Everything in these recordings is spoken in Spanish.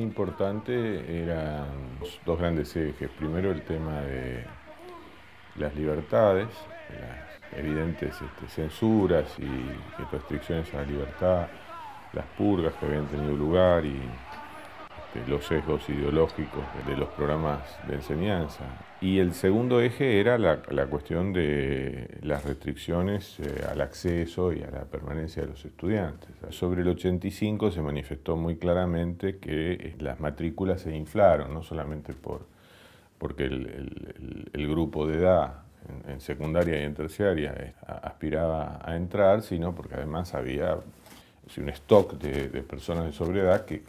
importante eran dos, grandes ejes. Primero el tema de las libertades, las evidentes este, censuras y restricciones a la libertad, las purgas que habían tenido lugar y este, los sesgos ideológicos de los programas de enseñanza. Y el segundo eje era la, la cuestión de las restricciones eh, al acceso y a la permanencia de los estudiantes. Sobre el 85 se manifestó muy claramente que eh, las matrículas se inflaron, no solamente por, porque el, grupo de edad en, secundaria y en terciaria eh, aspiraba a entrar, sino porque además había un stock de, personas de sobredad que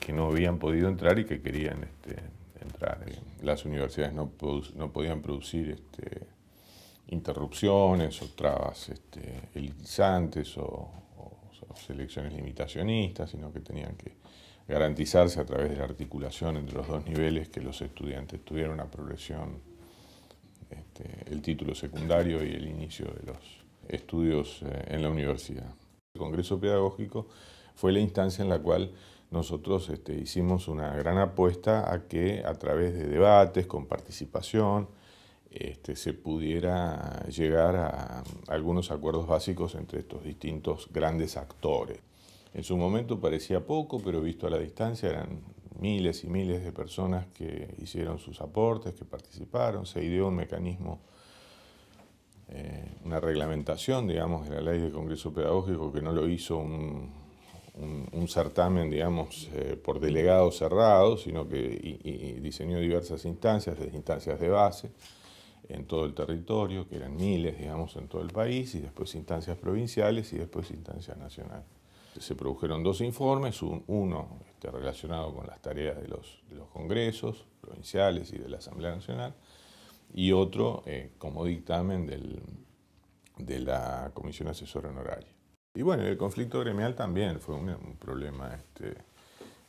que no habían podido entrar y que querían este, entrar. Eh, las universidades no, podían producir este, interrupciones este, o trabas elitizantes o, selecciones limitacionistas, sino que tenían que garantizarse a través de la articulación entre los dos niveles que los estudiantes tuvieran una progresión, el título secundario y el inicio de los estudios eh, en la universidad. El Congreso Pedagógico fue la instancia en la cual nosotros este, hicimos una gran apuesta a que a través de debates, con participación, este, se pudiera llegar a algunos acuerdos básicos entre estos distintos grandes actores. En su momento parecía poco, pero visto a la distancia eran miles y miles de personas que hicieron sus aportes, que participaron, se ideó un mecanismo, eh, una reglamentación, digamos, de la ley del Congreso Pedagógico que no lo hizo un un, certamen, digamos, eh, por delegados cerrado, sino que diseñó diversas instancias, desde instancias de base en todo el territorio, que eran miles, digamos, en todo el país, y después instancias provinciales y después instancias nacionales. Se produjeron dos informes, uno este, relacionado con las tareas de los, congresos provinciales y de la Asamblea Nacional, y otro eh, como dictamen del, de la Comisión Asesora Honoraria. Y bueno, el conflicto gremial también fue un, problema este,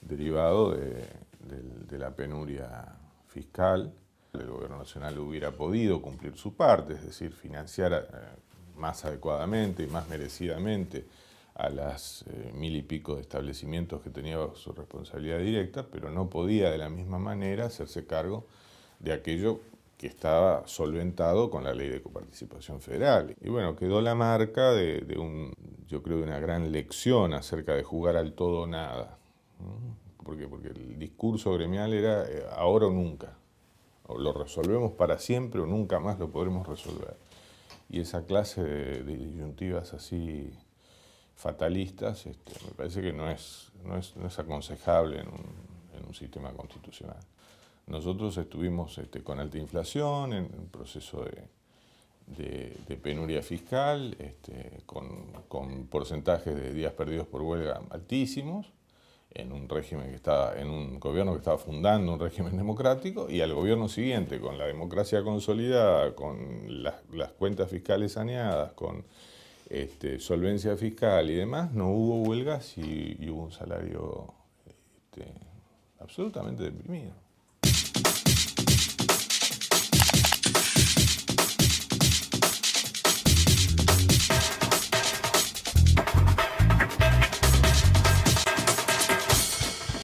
derivado de, la penuria fiscal. El gobierno nacional hubiera podido cumplir su parte, es decir, financiar eh, más adecuadamente y más merecidamente a las eh, mil y pico de establecimientos que tenía su responsabilidad directa, pero no podía de la misma manera hacerse cargo de aquello que estaba solventado con la ley de coparticipación federal. Y bueno, quedó la marca de, un, yo creo, una gran lección acerca de jugar al todo o nada. ¿Por Porque el discurso gremial era eh, ahora o nunca. O lo resolvemos para siempre o nunca más lo podremos resolver. Y esa clase de, disyuntivas así fatalistas este, me parece que no es, no es, aconsejable en un, sistema constitucional. Nosotros estuvimos este, con alta inflación, en un proceso de, de, penuria fiscal, este, con, con, porcentajes de días perdidos por huelga altísimos, en un régimen que estaba, en un gobierno que estaba fundando un régimen democrático, y al gobierno siguiente, con la democracia consolidada, con las, cuentas fiscales saneadas, con este, solvencia fiscal y demás, no hubo huelgas y, hubo un salario este, absolutamente deprimido.